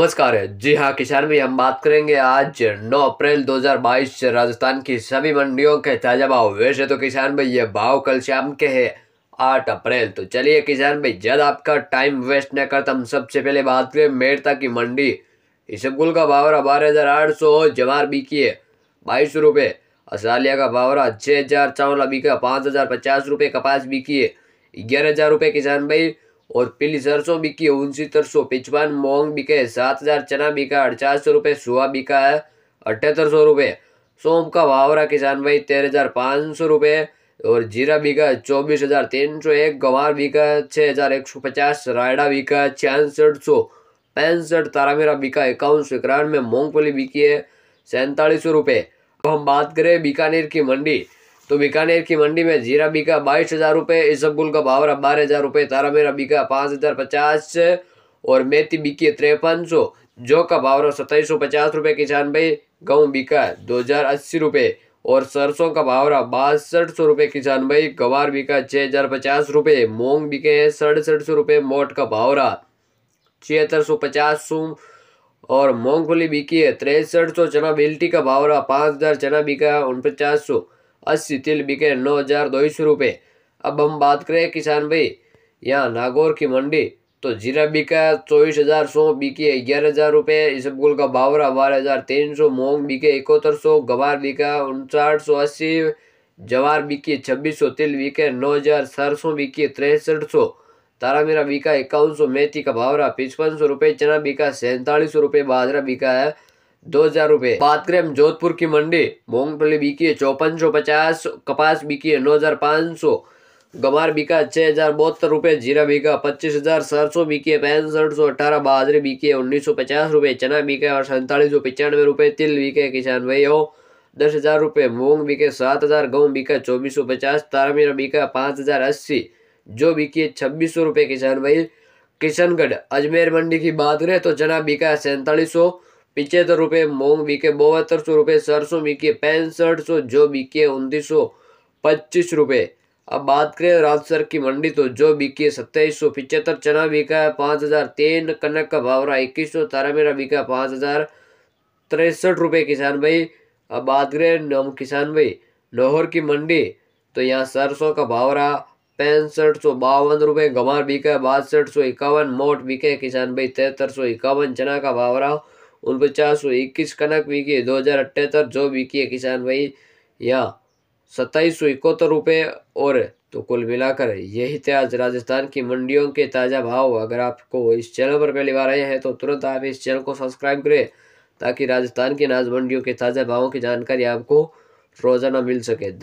नमस्कार जी हाँ किसान भाई हम बात करेंगे आज 9 अप्रैल 2022 राजस्थान की सभी मंडियों के ताज़ा भाव वैसे तो किसान भाई ये भाव कल शाम के हैं 8 अप्रैल तो चलिए किसान भाई जब आपका टाइम वेस्ट न करता हम सबसे पहले बात करें मेड़ता की मंडी इसबगुल का भावरा बारह हज़ार आठ सौ जवार बिकी है बाईस रुपये असालिया का भावरा छः हज़ार चावला बिका पाँच हज़ार पचास रुपये कपास बिकी है ग्यारह हज़ार रुपये किसान भाई और पीली सरसों बिकी उनसीतर सौ पिचपन मोंग बिके सात हज़ार चना बिका अड़चास सौ रुपये सुहा बिका है अठहत्तर सौ रुपये सोम का वावरा किसान भाई तेरह हज़ार पाँच सौ रुपये और जीरा बिका चौबीस हज़ार तीन सौ एक गंवार बिका छः हज़ार एक सौ पचास रायडा बिका छियासठ सौ पैंसठ तारामेरा बिका इक्यावन सौ इक्यानवे मूंगफली बिकी है सैंतालीस सौ रुपये अब हम बात करें बीकानेर की मंडी तो बीकानेर की मंडी में जीरा बीका बाईस हज़ार रुपये इसबगुल का भावरा बारह हज़ार रुपये तारा मेरा बीका पाँच हज़ार पचास और मेथी बिकी तिरपन सौ जौ का भावरा सत्ताईस सौ पचास रुपये किसान भाई गेहूँ बिका दो हज़ार अस्सी रुपये और सरसों का भावरा बासठ सौ रुपये किसान भाई गवार बिका छः हज़ार पचास रुपये मूंग बिके हैं सड़सठ सौ रुपये मोट का भावरा छिहत्तर सौ पचास सौ और मूंगफली बिकी है तिरसठ सौ चना बिल्टी का भावरा पाँच हज़ार चना बिका उनपचास सौ अस्सी तिल बिके नौ हजार दो सौ रुपये अब हम बात करें किसान भाई यहाँ नागौर की मंडी तो जीरा बिका चौबीस हज़ार सौ बिके ग्यारह हज़ार रुपये इसबगुल का बावरा बारह हज़ार तीन सौ मोंग बिके इकहत्तर सौ गवार बिका उनसाठ सौ अस्सी जवार बिकी छब्बीस सौ तिल बिके नौ हज़ार सरसों बिकी तिरसठ सौ तारा मीरा बिका इक्यावन सौ मेथी का बावरा पचपन सौ रुपये चना बिका सैंतालीस सौ रुपये बाजरा बिका है दो हजार रूपए बात करें हम जोधपुर की मंडी मूंगफली बिकी है चौपन सौ पचास कपास बिकी है नौ हजार पाँच सौ गवार बिका छः हज़ार बहत्तर रुपये जीरा बिका पच्चीस हज़ार सरसों बिकी है पैंसठ सौ अठारह बाजरे बिकी है उन्नीस सौ पचास रुपये चना बिका और सैंतालीस सौ पचानवे रुपये तिल बिके किसान भाई हो दस हज़ार रुपये मूंग बिके सात हज़ार गेहूँ बिका चौबीस सौ पचास तारा मीरा बिका पाँच हज़ार अस्सी जो बिकी है छब्बीस सौ रुपये किसान भाई किशनगढ़ अजमेर मंडी की बात करें तो चना बिका है सैंतालीस सौ पिछहत्तर रुपये મોંઘ बीके बहत्तर सौ रुपये सरसों बीके पैंसठ सौ जो बीके उनतीस सौ पच्चीस रुपये अब बात करें राजसर की मंडी तो जो बिकी सत्ताईस सौ पिचहत्तर चना बिका है पाँच हज़ार तीन कनक का भावरा इक्कीस सौ तारा मेरा बिका पाँच हज़ार तिरसठ रुपये किसान भाई अब बात करें नम किसान भाई लाहौर की मंडी तो यहाँ सरसों का भावरा पैंसठ सौ बावन रुपये गंवार बिका है बासठ सौ इक्यावन मोट बिके किसान भाई तिहत्तर सौ इक्यावन चना का भावरा उनपचास सौ इक्कीस कनक बीकी दो हज़ार अठहत्तर जो बीकी है किसान भाई या सत्ताईस सौ इकहत्तर रुपये और तो कुल मिलाकर यही आज राजस्थान की मंडियों के ताज़ा भाव अगर आपको इस चैनल पर पहली बार आए हैं तो तुरंत आप इस चैनल को सब्सक्राइब करें ताकि राजस्थान की अनाज मंडियों के ताज़ा भावों की जानकारी आपको रोज़ाना मिल सके